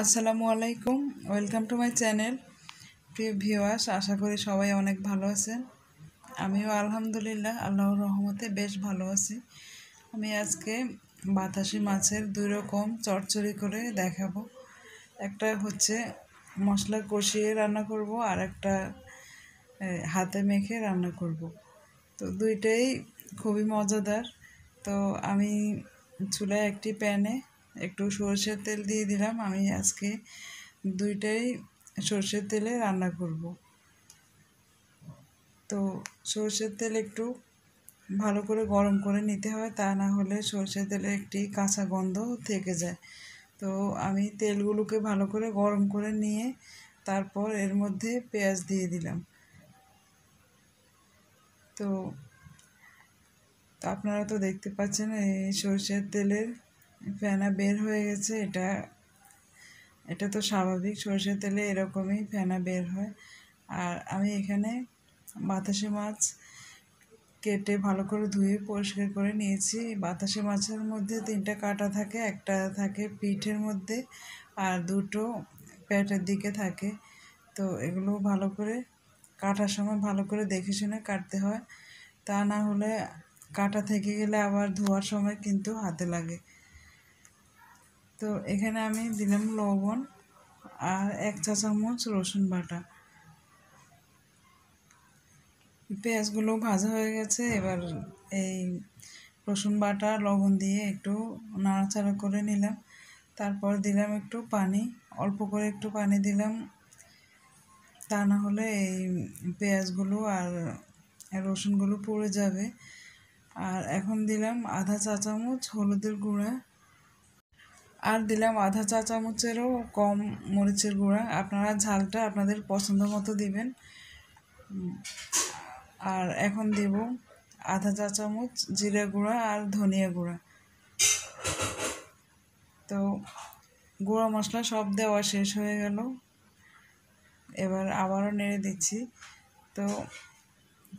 আসসালামু আলাইকুম welcome to my channel প্রিয় ভিওয়াস আশা করি সবাই অনেক ভালো আছেন আমিও আলহামদুলিল্লাহ আল্লাহর রহমতে বেশ ভালো আছি আমি আজকে বাতাসি মাছের দুই রকম চটচড়ি করে দেখাবো একটা হচ্ছে মশলা কষিয়ে রান্না করব আর একটা হাতে মেখে রান্না করব তো দুইটাই খুবই মজাদার তো আমি চুলায় একটি প্যানে একটু সরষের তেল দিয়ে দিলাম আমি আজকে দুইটাই সরষের তেলে রান্না করব তো সরষের তেল একটু ভালো করে গরম করে নিতে হয় তা না হলে সরষের তেলে একটি কাঁচা গন্ধ থেকে যায় তো আমি তেলগুলোকে ভালো করে গরম করে নিয়ে তারপর এর মধ্যে পেঁয়াজ দিয়ে দিলাম তো তো আপনারা তো দেখতে পাচ্ছেন এই সরষের তেলের ফেনা বের হয়ে গেছে এটা এটা তো স্বাভাবিক সরষের তেলে এরকমই ফেনা বের হয় আর আমি এখানে বাতাসে মাছ কেটে ভালো করে ধুয়ে পরিষ্কার করে নিয়েছি বাতাসে মাছের মধ্যে তিনটা কাটা থাকে একটা থাকে পিঠের মধ্যে আর দুটো পেটের দিকে থাকে তো এগুলো ভালো করে কাটার সময় ভালো করে দেখে শুনে কাটতে হয় তা না হলে কাটা থেকে গেলে আবার ধোয়ার সময় কিন্তু হাতে লাগে তো এখানে আমি দিলাম লবণ আর এক চা চামচ রসুন বাটা পেঁয়াজগুলো ভাজা হয়ে গেছে এবার এই রসুন বাটা লবণ দিয়ে একটু নাড়াচাড়া করে নিলাম তারপর দিলাম একটু পানি অল্প করে একটু পানি দিলাম তা না হলে এই পেঁয়াজগুলো আর রসুনগুলো পড়ে যাবে আর এখন দিলাম আধা চা চামচ হলুদের গুঁড়া আর দিলাম আধা চা চামচেরও কম মরিচের গুঁড়া আপনারা ঝালটা আপনাদের পছন্দ মতো দিবেন আর এখন দেব আধা চা চামচ জিরা গুঁড়া আর ধনিয়া গুঁড়া তো গুঁড়া মশলা সব দেওয়া শেষ হয়ে গেল এবার আবারও নেড়ে দিচ্ছি তো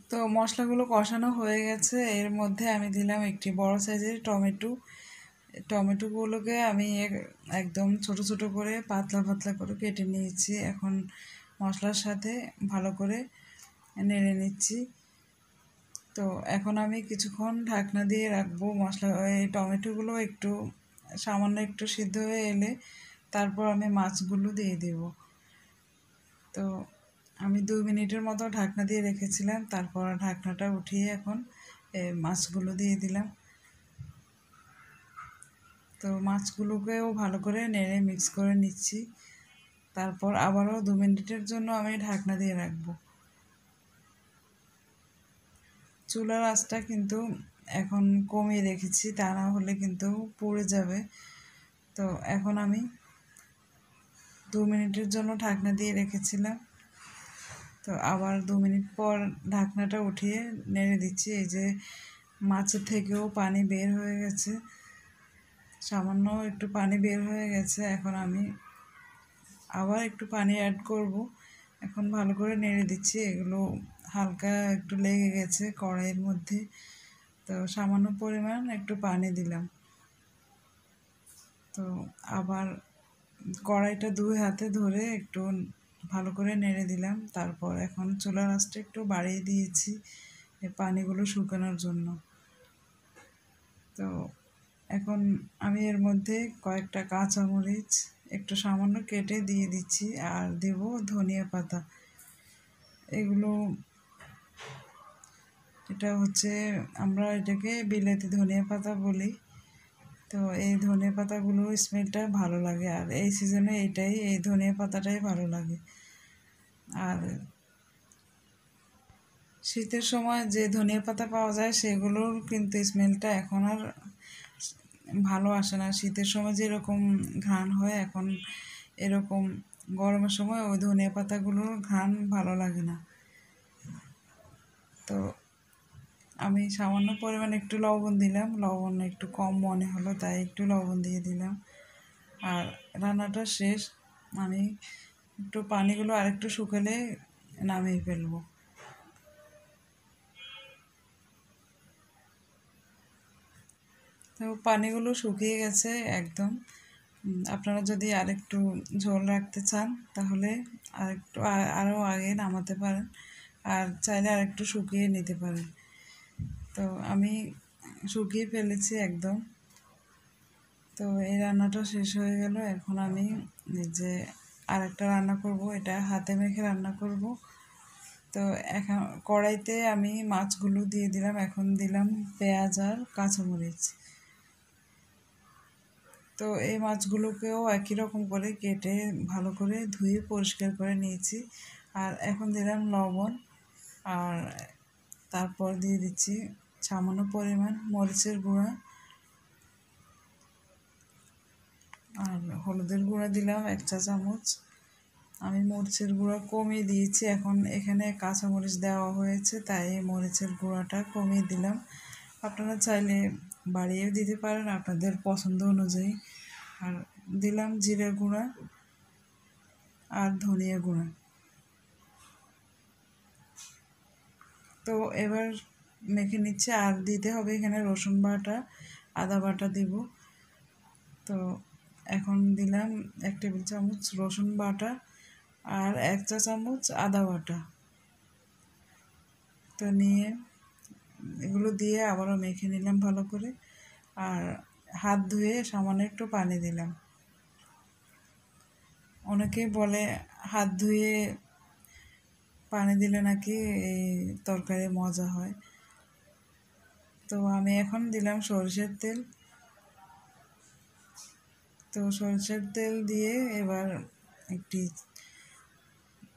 তো মশলাগুলো কষানো হয়ে গেছে এর মধ্যে আমি দিলাম একটি বড় সাইজের টমেটো টমেটোগুলোকে আমি একদম ছোট ছোট করে পাতলা পাতলা করে কেটে নিয়েছি এখন মশলার সাথে ভালো করে নেড়ে নিচ্ছি তো এখন আমি কিছুক্ষণ ঢাকনা দিয়ে রাখবো মশলা এই টমেটোগুলো একটু সামান্য একটু সিদ্ধ হয়ে এলে তারপর আমি মাছগুলো দিয়ে দেব তো আমি দুই মিনিটের মতো ঢাকনা দিয়ে রেখেছিলাম তারপর ঢাকনাটা উঠিয়ে এখন মাছগুলো দিয়ে দিলাম তো মাছগুলোকেও ভালো করে নেড়ে মিক্স করে নিচ্ছি তারপর আবারও দু মিনিটের জন্য আমি ঢাকনা দিয়ে রাখবো চুলার আঁচটা কিন্তু এখন কমিয়ে রেখেছি তা না হলে কিন্তু পড়ে যাবে তো এখন আমি দু মিনিটের জন্য ঢাকনা দিয়ে রেখেছিলাম তো আবার দু মিনিট পর ঢাকনাটা উঠিয়ে নেড়ে দিচ্ছি এই যে মাছের থেকেও পানি বের হয়ে গেছে সামান্য একটু পানি বের হয়ে গেছে এখন আমি আবার একটু পানি অ্যাড করব এখন ভালো করে নেড়ে দিচ্ছি এগুলো হালকা একটু লেগে গেছে কড়াইয়ের মধ্যে তো সামান্য পরিমাণ একটু পানি দিলাম তো আবার কড়াইটা দুই হাতে ধরে একটু ভালো করে নেড়ে দিলাম তারপর এখন চুলার আঁচটা একটু বাড়িয়ে দিয়েছি পানিগুলো শুকানোর জন্য তো এখন আমি এর মধ্যে কয়েকটা কাঁচা মরিচ একটু সামান্য কেটে দিয়ে দিচ্ছি আর দেব ধনিয়া পাতা এগুলো এটা হচ্ছে আমরা এটাকে বিলাতি ধনিয়া পাতা বলি তো এই ধনে পাতাগুলো স্মেলটা ভালো লাগে আর এই সিজনে এটাই এই ধনে পাতাটাই ভালো লাগে আর শীতের সময় যে ধনে পাতা পাওয়া যায় সেগুলোর কিন্তু স্মেলটা এখন আর ভালো আসে না শীতের সময় যেরকম ঘ্রাণ হয় এখন এরকম গরমের সময় ওই ধনে পাতাগুলোর ঘ্রাণ ভালো লাগে না তো আমি সামান্য পরিমাণ একটু লবণ দিলাম লবণ একটু কম মনে হলো তাই একটু লবণ দিয়ে দিলাম আর রান্নাটা শেষ আমি একটু পানিগুলো আরেকটু শুকালে নামিয়ে ফেলবো তো পানিগুলো শুকিয়ে গেছে একদম আপনারা যদি আরেকটু ঝোল রাখতে চান তাহলে আরেকটু আরও আগে নামাতে পারেন আর চাইলে আরেকটু শুকিয়ে নিতে পারেন তো আমি শুকিয়ে ফেলেছি একদম তো এই রান্নাটা শেষ হয়ে গেল এখন আমি যে আর একটা রান্না করব এটা হাতে মেখে রান্না করব তো এখন কড়াইতে আমি মাছগুলো দিয়ে দিলাম এখন দিলাম পেঁয়াজ আর কাঁচামরিচ তো এই মাছগুলোকেও একই রকম করে কেটে ভালো করে ধুয়ে পরিষ্কার করে নিয়েছি আর এখন দিলাম লবণ আর তারপর দিয়ে দিচ্ছি সামান্য পরিমাণ মরিচের গুঁড়া আর হলুদের গুঁড়া দিলাম এক চা চামচ আমি মরিচের গুঁড়া কমিয়ে দিয়েছি এখন এখানে কাঁচা মরিচ দেওয়া হয়েছে তাই মরিচের গুঁড়াটা কমিয়ে দিলাম আপনারা চাইলে বাড়িয়েও দিতে পারেন আপনাদের পছন্দ অনুযায়ী আর দিলাম জিরে গুঁড়া আর ধনিয়া গুঁড়া তো এবার মেখে নিচ্ছে আর দিতে হবে এখানে রসুন বাটা আদা বাটা দেব তো এখন দিলাম এক টেবিল চামচ রসুন বাটা আর এক চা চামচ আদা বাটা তো নিয়ে এগুলো দিয়ে আবারও মেখে নিলাম ভালো করে আর হাত ধুয়ে সামান্য একটু পানি দিলাম অনেকে বলে হাত ধুয়ে পানি দিলে নাকি এই তরকারি মজা হয় তো আমি এখন দিলাম সরষের তেল তো সরষের তেল দিয়ে এবার একটি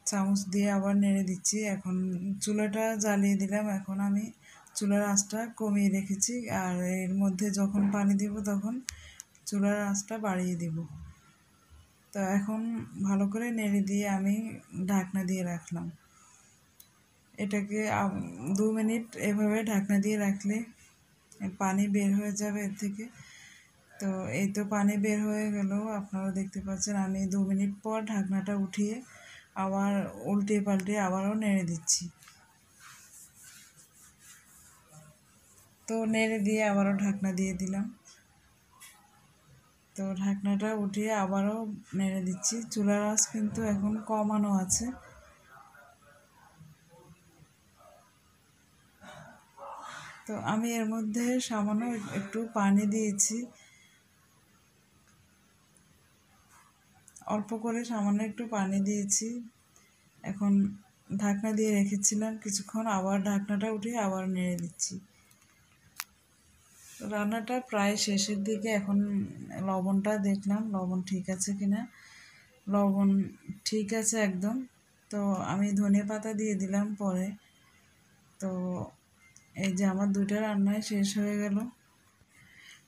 চামচ দিয়ে আবার নেড়ে দিচ্ছি এখন চুলাটা জ্বালিয়ে দিলাম এখন আমি চুলার আঁচটা কমিয়ে রেখেছি আর এর মধ্যে যখন পানি দিব তখন চুলার আঁচটা বাড়িয়ে দিব তো এখন ভালো করে নেড়ে দিয়ে আমি ঢাকনা দিয়ে রাখলাম এটাকে দু মিনিট এভাবে ঢাকনা দিয়ে রাখলে পানি বের হয়ে যাবে এর থেকে তো এই তো পানি বের হয়ে গেল আপনারা দেখতে পাচ্ছেন আমি দু মিনিট পর ঢাকনাটা উঠিয়ে আবার উল্টে পাল্টে আবারও নেড়ে দিচ্ছি তো নেড়ে দিয়ে আবারও ঢাকনা দিয়ে দিলাম তো ঢাকনাটা উঠিয়ে আবারও নেড়ে দিচ্ছি চুলার আঁচ কিন্তু এখন কমানো আছে তো আমি এর মধ্যে সামান্য একটু পানি দিয়েছি অল্প করে সামান্য একটু পানি দিয়েছি এখন ঢাকনা দিয়ে রেখেছিলাম কিছুক্ষণ আবার ঢাকনাটা উঠে আবার নেড়ে দিচ্ছি রান্নাটা প্রায় শেষের দিকে এখন লবণটা দেখলাম লবণ ঠিক আছে কিনা লবণ ঠিক আছে একদম তো আমি ধনে পাতা দিয়ে দিলাম পরে তো এই যে আমার দুইটা রান্নায় শেষ হয়ে গেল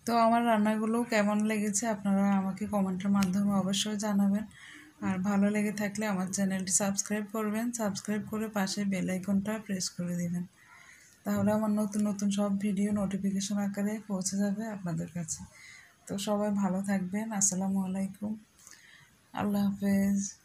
তো আমার রান্নাগুলো কেমন লেগেছে আপনারা আমাকে কমেন্টের মাধ্যমে অবশ্যই জানাবেন আর ভালো লেগে থাকলে আমার চ্যানেলটি সাবস্ক্রাইব করবেন সাবস্ক্রাইব করে পাশে বেল আইকনটা প্রেস করে দিবেন তাহলে আমার নতুন নতুন সব ভিডিও নোটিফিকেশন আকারে পৌঁছে যাবে আপনাদের কাছে তো সবাই ভালো থাকবেন আসসালামু আলাইকুম আল্লাহ হাফেজ